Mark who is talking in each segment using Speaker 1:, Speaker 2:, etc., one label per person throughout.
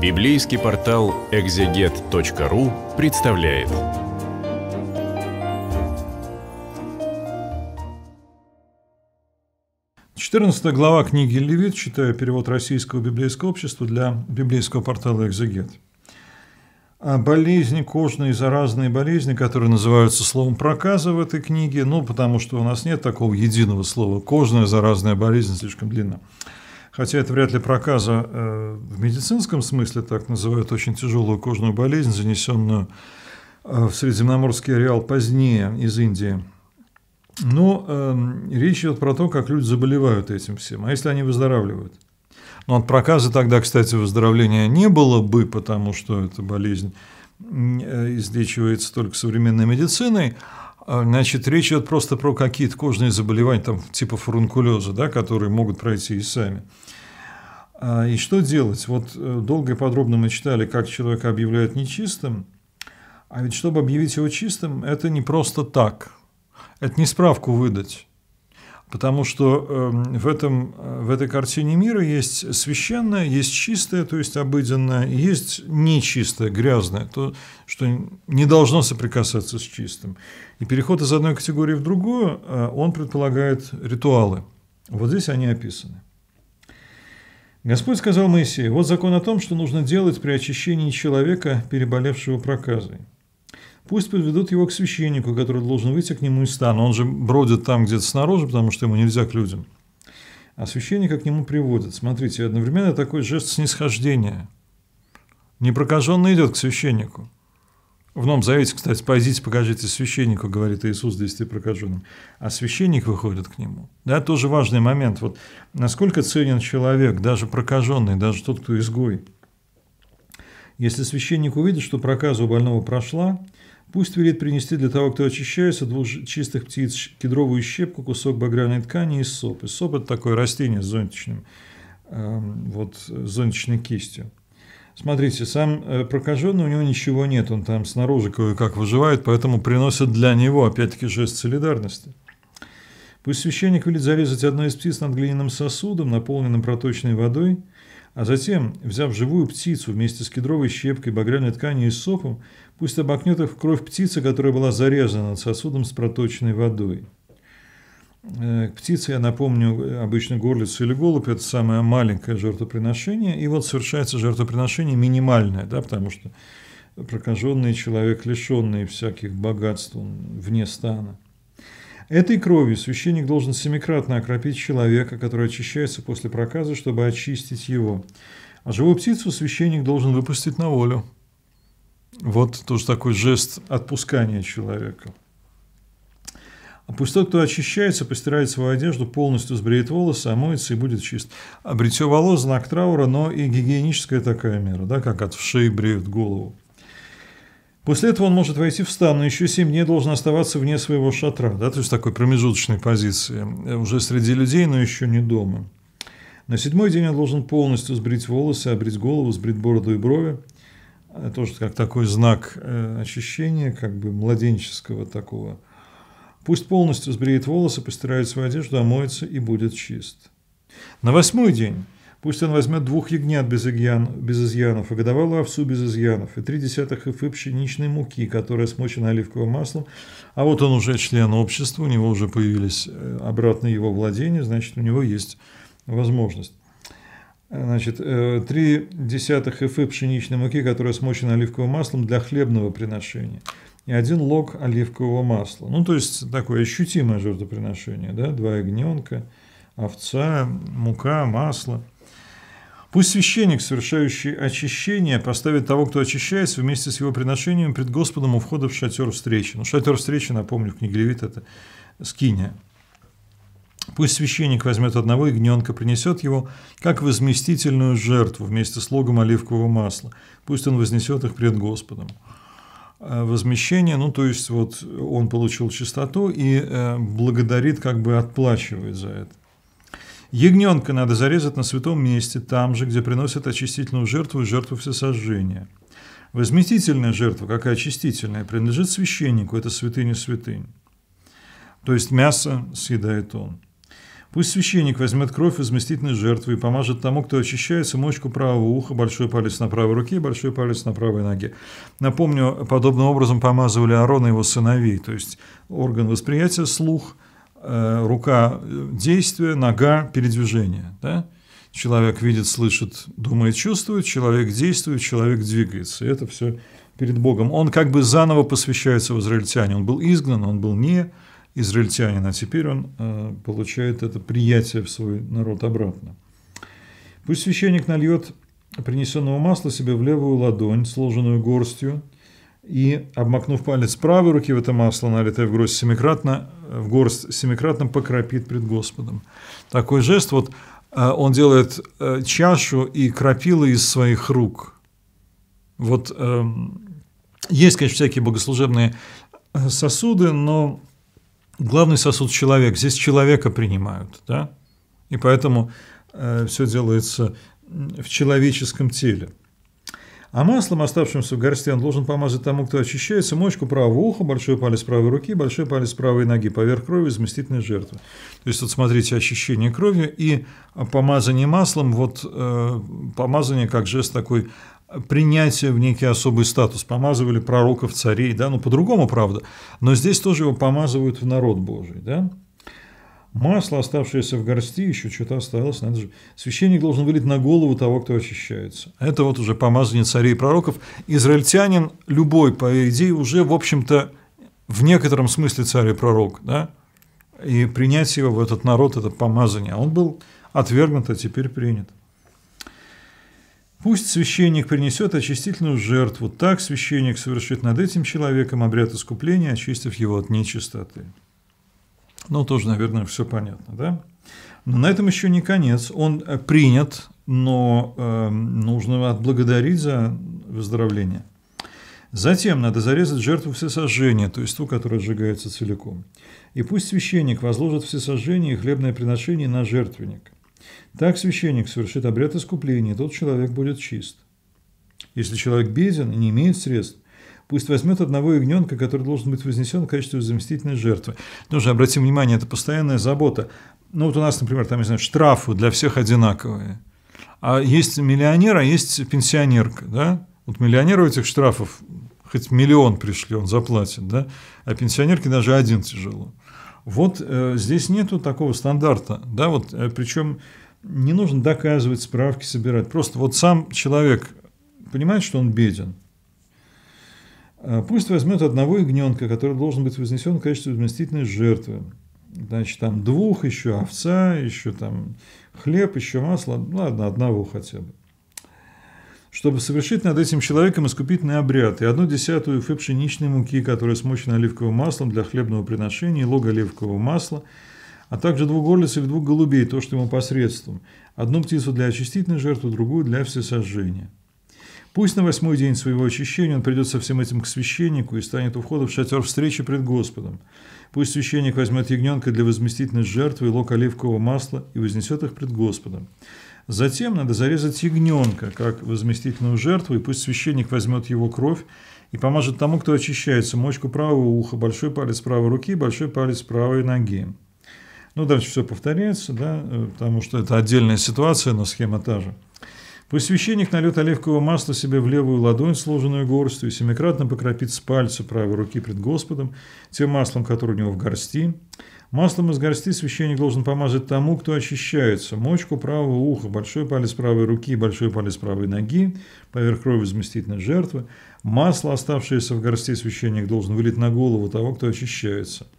Speaker 1: Библейский портал экзегет.ру представляет. Четырнадцатая глава книги Левит, читаю перевод Российского библейского общества для библейского портала «Экзегет». А болезни, кожные заразные болезни, которые называются словом проказа в этой книге, ну, потому что у нас нет такого единого слова. Кожная заразная болезнь слишком длинная хотя это вряд ли проказа э, в медицинском смысле, так называют очень тяжелую кожную болезнь, занесенную э, в Средиземноморский ареал позднее из Индии. Но ну, э, эм, речь идет про то, как люди заболевают этим всем, а если они выздоравливают. Но ну, от проказа тогда, кстати, выздоровления не было бы, потому что эта болезнь э, излечивается только современной медициной, а, значит, речь идет просто про какие-то кожные заболевания, там, типа фурункулеза, да, которые могут пройти и сами. А, и что делать? Вот э, долго и подробно мы читали, как человека объявляют нечистым. А ведь чтобы объявить его чистым, это не просто так. Это не справку выдать. Потому что эм, в, этом, э, в этой картине мира есть священное, есть чистое, то есть обыденное, есть нечистое, грязное, то, что не должно соприкасаться с чистым. И переход из одной категории в другую, э, он предполагает ритуалы. Вот здесь они описаны. Господь сказал Моисею, вот закон о том, что нужно делать при очищении человека, переболевшего проказой пусть подведут его к священнику, который должен выйти к нему из стана. Он же бродит там где-то снаружи, потому что ему нельзя к людям. А священника к нему приводит. Смотрите, одновременно такой жест снисхождения. Непрокаженный идет к священнику. В Новом Завете, кстати, «Пойдите, покажите священнику», говорит Иисус десяти прокаженным. А священник выходит к нему. Да, тоже важный момент. Вот насколько ценен человек, даже прокаженный, даже тот, кто изгой. Если священник увидит, что проказа у больного прошла, Пусть велит принести для того, кто очищается, двух чистых птиц, кедровую щепку, кусок багряной ткани и соп. И соп – это такое растение с зонтичным, эм, вот, с зонтичной кистью. Смотрите, сам э, прокаженный, у него ничего нет, он там снаружи кое-как выживает, поэтому приносят для него, опять-таки, жест солидарности. Пусть священник велит зарезать одну из птиц над глиняным сосудом, наполненным проточной водой, а затем, взяв живую птицу вместе с кедровой щепкой, багряной тканью и соком, пусть обокнет их в кровь птицы, которая была зарезана сосудом с проточной водой. Э, к птице, я напомню, обычно горлица или голубь – это самое маленькое жертвоприношение. И вот совершается жертвоприношение минимальное, да, потому что прокаженный человек, лишенный всяких богатств, он вне стана – Этой кровью священник должен семикратно окропить человека, который очищается после проказа, чтобы очистить его. А живую птицу священник должен выпустить на волю. Вот тоже такой жест отпускания человека. А пусть тот, кто очищается, постирает свою одежду, полностью сбреет волосы, омоется и будет чист. А бритье волос – знак траура, но и гигиеническая такая мера, да, как от вшей бреют голову. После этого он может войти в стан, но еще семь дней должен оставаться вне своего шатра, да, то есть такой промежуточной позиции, уже среди людей, но еще не дома. На седьмой день он должен полностью сбрить волосы, обрить голову, сбрить бороду и брови, э, тоже как такой знак э, очищения, как бы младенческого такого. Пусть полностью сбреет волосы, постирает свою одежду, омоется и будет чист. На восьмой день Пусть он возьмет двух ягнят без, изъян, без изъянов, и годовалую овцу без изъянов, и три десятых эфы пшеничной муки, которая смочена оливковым маслом. А вот он уже член общества, у него уже появились э, обратные его владения, значит, у него есть возможность. Значит, э, три десятых эфы пшеничной муки, которая смочена оливковым маслом для хлебного приношения. И один лог оливкового масла. Ну, то есть, такое ощутимое жертвоприношение, да, два ягненка, овца, мука, масло – Пусть священник, совершающий очищение, поставит того, кто очищается, вместе с его приношением пред Господом у входа в шатер встречи. Ну, шатер встречи, напомню, в книге Левит это скиния. Пусть священник возьмет одного ягненка, принесет его, как возместительную жертву вместе с логом оливкового масла. Пусть он вознесет их пред Господом. А возмещение, ну то есть вот он получил чистоту и э, благодарит, как бы отплачивает за это. Ягненка надо зарезать на святом месте, там же, где приносят очистительную жертву и жертву всесожжения. Возместительная жертва, как и очистительная, принадлежит священнику, это святыня святынь. То есть мясо съедает он. Пусть священник возьмет кровь возместительной жертвы и помажет тому, кто очищается, мочку правого уха, большой палец на правой руке и большой палец на правой ноге. Напомню, подобным образом помазывали Аарона и его сыновей, то есть орган восприятия, слух – Э, рука э, – действия нога – передвижение. Да? Человек видит, слышит, думает, чувствует, человек действует, человек двигается. И это все перед Богом. Он как бы заново посвящается в израильтяне. Он был изгнан, он был не израильтянин, а теперь он э, получает это приятие в свой народ обратно. Пусть священник нальет принесенного масла себе в левую ладонь, сложенную горстью, и, обмакнув палец правой руки в это масло, налитое в горсть семикратно, в горсть семикратно покропит пред Господом. Такой жест, вот э, он делает э, чашу и крапилы из своих рук. Вот эм, есть, конечно, всякие богослужебные э, сосуды, но главный сосуд – человек. Здесь человека принимают, да? И поэтому все делается в человеческом теле. А маслом, оставшимся в горсте, он должен помазать тому, кто очищается, мочку правого уха, большой палец правой руки, большой палец правой ноги поверх крови изместительной жертвы. То есть, вот смотрите, очищение кровью и помазание маслом, вот э, помазание как жест такой принятие в некий особый статус. Помазывали пророков, царей, да, ну по-другому, правда, но здесь тоже его помазывают в народ Божий, да. Масло, оставшееся в горсти, еще что-то осталось. Надо же. Священник должен вылить на голову того, кто очищается. Это вот уже помазание царей и пророков. Израильтянин любой, по идее, уже, в общем-то, в некотором смысле царь и пророк. Да? И принять его в этот народ, это помазание. Он был отвергнут, а теперь принят. Пусть священник принесет очистительную жертву. Так священник совершит над этим человеком обряд искупления, очистив его от нечистоты. Ну, тоже, наверное, все понятно, да? Но на этом еще не конец. Он э, принят, но э, нужно отблагодарить за выздоровление. Затем надо зарезать жертву всесожжения, то есть ту, которая сжигается целиком. И пусть священник возложит всесожжение и хлебное приношение на жертвенник. Так священник совершит обряд искупления, и тот человек будет чист. Если человек беден и не имеет средств, Пусть возьмет одного ягненка, который должен быть вознесен в качестве заместительной жертвы. Тоже ну обратим внимание, это постоянная забота. Ну вот у нас, например, там, не знаю, штрафы для всех одинаковые. А есть миллионер, а есть пенсионерка, да? Вот миллионеру этих штрафов хоть миллион пришли, он заплатит, да? А пенсионерке даже один тяжело. Вот э, здесь нету такого стандарта, да? Вот, э, причем не нужно доказывать, справки собирать. Просто вот сам человек понимает, что он беден – Э, пусть возьмет одного ягненка, который должен быть вознесен в качестве вместительной жертвы. Значит, там двух еще, овца, еще там хлеб, еще масло, ну ладно, одного хотя бы. Чтобы совершить над этим человеком искупительный обряд и одну десятую фе пшеничной муки, которая смочена оливковым маслом для хлебного приношения и лога оливкового масла, а также двух горлиц и двух голубей, то, что ему посредством, одну птицу для очистительной жертвы, другую для всесожжения. Пусть на восьмой день своего очищения он придет со всем этим к священнику и станет у входа в шатер встречи пред Господом. Пусть священник возьмет ягненка для возместительной жертвы и лог оливкового масла и вознесет их пред Господом. Затем надо зарезать ягненка как возместительную жертву, и пусть священник возьмет его кровь и помажет тому, кто очищается, мочку правого уха, большой палец правой руки, большой палец правой ноги. Ну, дальше все повторяется, да, э, потому что это отдельная ситуация, но схема та же. Пусть священник нальет оливкового масла себе в левую ладонь, сложенную горстью, и семикратно покропит с пальца правой руки пред Господом, тем маслом, которое у него в горсти. Маслом из горсти священник должен помазать тому, кто очищается, мочку правого уха, большой палец правой руки большой палец правой ноги, поверх крови возместительной жертвы. Масло, оставшееся в горсти, священник должен вылить на голову того, кто очищается –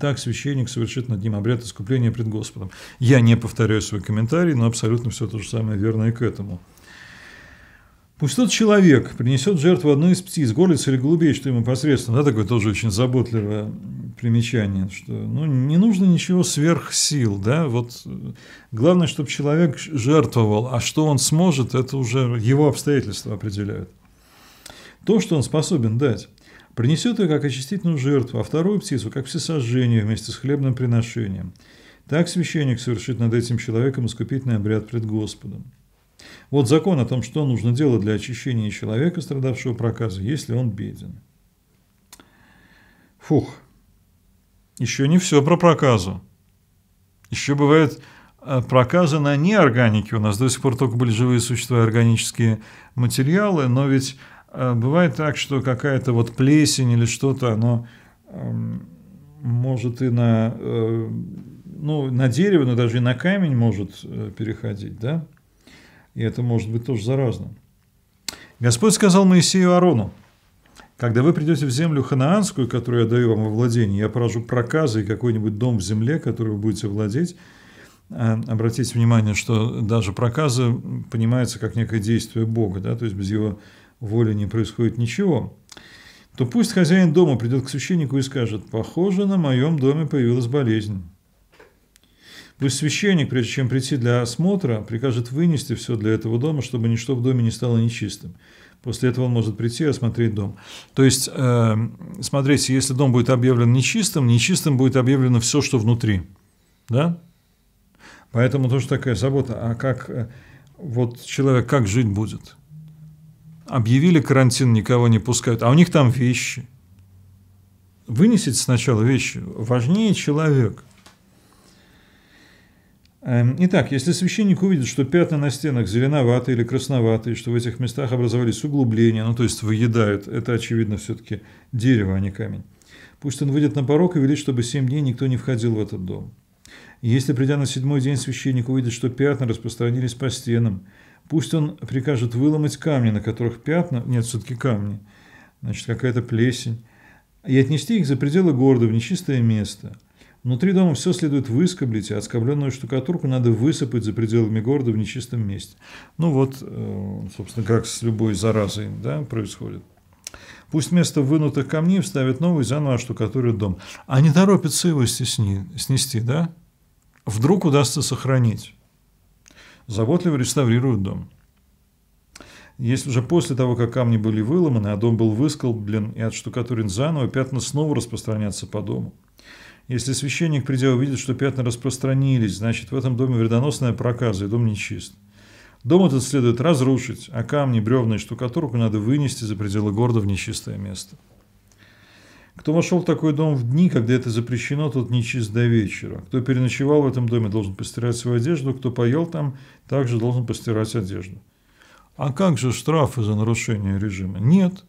Speaker 1: так священник совершит над ним обряд искупления пред Господом. Я не повторяю свой комментарий, но абсолютно все то же самое верно и к этому. Пусть тот человек принесет жертву одной из птиц, горлиц или голубей, что ему посредственно. Да, такое тоже очень заботливое примечание, что ну, не нужно ничего сверх сил. Да? Вот, главное, чтобы человек жертвовал, а что он сможет, это уже его обстоятельства определяют. То, что он способен дать. Принесет ее как очистительную жертву, а вторую птицу как всесожжение вместе с хлебным приношением. Так священник совершит над этим человеком искупительный обряд пред Господом. Вот закон о том, что нужно делать для очищения человека, страдавшего проказа, если он беден. Фух, еще не все про проказу. Еще бывает э, проказы на неорганике. У нас до сих пор только были живые существа и органические материалы, но ведь а, бывает так, что какая-то вот плесень или что-то, оно эм, может и на, э, ну, на дерево, но даже и на камень может э, переходить, да? И это может быть тоже заразно. Господь сказал Моисею Арону, когда вы придете в землю ханаанскую, которую я даю вам во владение, я поражу проказы и какой-нибудь дом в земле, который вы будете владеть. А, обратите внимание, что даже проказы понимаются как некое действие Бога, да, то есть без его воле не происходит ничего, то пусть хозяин дома придет к священнику и скажет, похоже, на моем доме появилась болезнь. Пусть священник, прежде чем прийти для осмотра, прикажет вынести все для этого дома, чтобы ничто в доме не стало нечистым. После этого он может прийти и осмотреть дом. То есть, э, смотрите, если дом будет объявлен нечистым, нечистым будет объявлено все, что внутри. Да? Поэтому тоже такая забота, а как э, вот человек как жить будет? объявили карантин, никого не пускают, а у них там вещи. Вынесите сначала вещи. Важнее человек. Эм, итак, если священник увидит, что пятна на стенах зеленоватые или красноватые, что в этих местах образовались углубления, ну то есть выедают, это очевидно все-таки дерево, а не камень. Пусть он выйдет на порог и велит, чтобы семь дней никто не входил в этот дом. Если, придя на седьмой день, священник увидит, что пятна распространились по стенам, Пусть он прикажет выломать камни, на которых пятна, нет, все-таки камни, значит, какая-то плесень, и отнести их за пределы города в нечистое место. Внутри дома все следует выскоблить, а отскобленную штукатурку надо высыпать за пределами города в нечистом месте. Ну вот, э, собственно, как с любой заразой да, происходит. Пусть вместо вынутых камней вставят новый, заново оштукатурят дом. А не торопятся его снести, снести, да? Вдруг удастся сохранить заботливо реставрируют дом. Если уже после того, как камни были выломаны, а дом был высколблен и отштукатурен заново, пятна снова распространятся по дому. Если священник, придя, увидит, что пятна распространились, значит, в этом доме вредоносная проказа, и дом нечист. Дом этот следует разрушить, а камни, бревна и штукатурку надо вынести за пределы города в нечистое место. Кто вошел в такой дом в дни, когда это запрещено, тот нечист до вечера. Кто переночевал в этом доме, должен постирать свою одежду. Кто поел там, также должен постирать одежду. А как же штрафы за нарушение режима? Нет,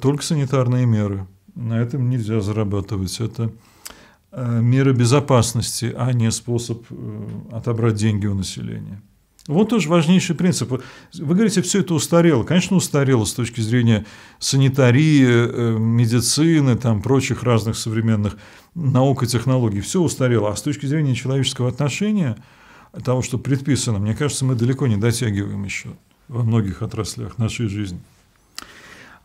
Speaker 1: только санитарные меры. На этом нельзя зарабатывать. Это э, меры безопасности, а не способ э, отобрать деньги у населения. Вот тоже важнейший принцип. Вы говорите, все это устарело. Конечно, устарело с точки зрения санитарии, э, медицины, там, прочих разных современных наук и технологий. Все устарело. А с точки зрения человеческого отношения, того, что предписано, мне кажется, мы далеко не дотягиваем еще во многих отраслях нашей жизни.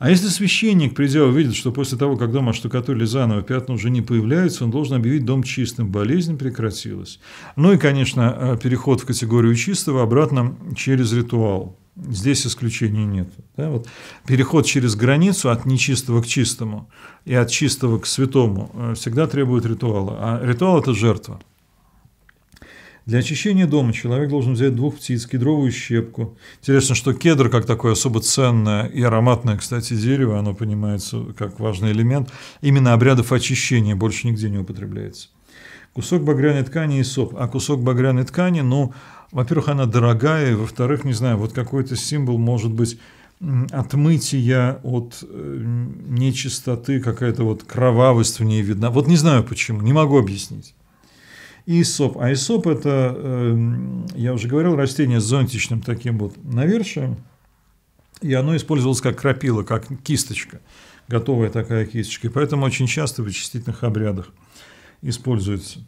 Speaker 1: А если священник, придя, увидит, что после того, как дом оштукатурили заново, пятна уже не появляются, он должен объявить дом чистым. Болезнь прекратилась. Ну и, конечно, э, переход в категорию чистого обратно через ритуал. Здесь исключений нет. Да? Вот переход через границу от нечистого к чистому и от чистого к святому э, всегда требует ритуала. А ритуал – это жертва. Для очищения дома человек должен взять двух птиц, кедровую щепку. Интересно, что кедр, как такое особо ценное и ароматное, кстати, дерево, оно понимается как важный элемент, именно обрядов очищения больше нигде не употребляется. Кусок багряной ткани и соп. А кусок багряной ткани, ну, во-первых, она дорогая, во-вторых, не знаю, вот какой-то символ может быть отмытия от э, нечистоты, какая-то вот кровавость в ней видна. Вот не знаю почему, не могу объяснить. Аисоп. Аисоп – это, эм, я уже говорил, растение с зонтичным таким вот навершием, и оно использовалось как крапила, как кисточка, готовая такая кисточка. И поэтому очень часто в очистительных обрядах используется.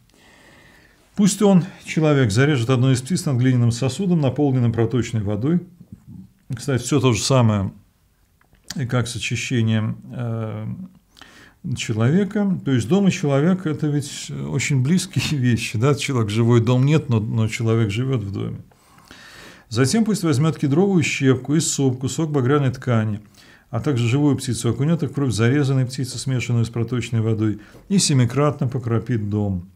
Speaker 1: Пусть он, человек, зарежет одну из птиц над глиняным сосудом, наполненным проточной водой. Кстати, все то же самое, и как с очищением э, человека. То есть дом и человек – это ведь очень близкие вещи. Да? Человек живой, дом нет, но, но человек живет в доме. Затем пусть возьмет кедровую щепку и суп, кусок багряной ткани, а также живую птицу окунет их в кровь зарезанной птицы, смешанную с проточной водой, и семикратно покропит дом.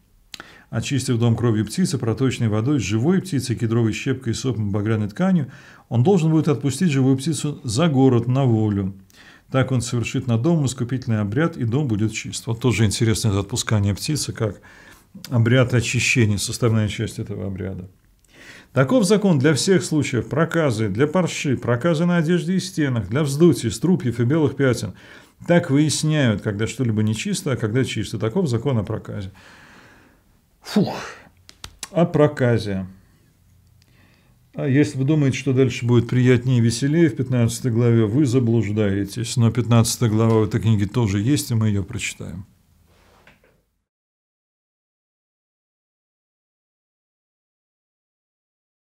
Speaker 1: Очистив дом кровью птицы, проточной водой, живой птицей, кедровой щепкой и сопом багряной тканью, он должен будет отпустить живую птицу за город на волю. Так он совершит на дом искупительный обряд, и дом будет чист. Вот тоже интересное это отпускание птицы, как обряд очищения, составная часть этого обряда. Таков закон для всех случаев проказы, для парши, проказы на одежде и стенах, для вздутий, струпьев и белых пятен. Так выясняют, когда что-либо нечисто, а когда чисто. Таков закон о проказе. Фух, о проказе. А если вы думаете, что дальше будет приятнее и веселее в 15 главе, вы заблуждаетесь. Но 15 глава в этой книге тоже есть, и мы ее прочитаем.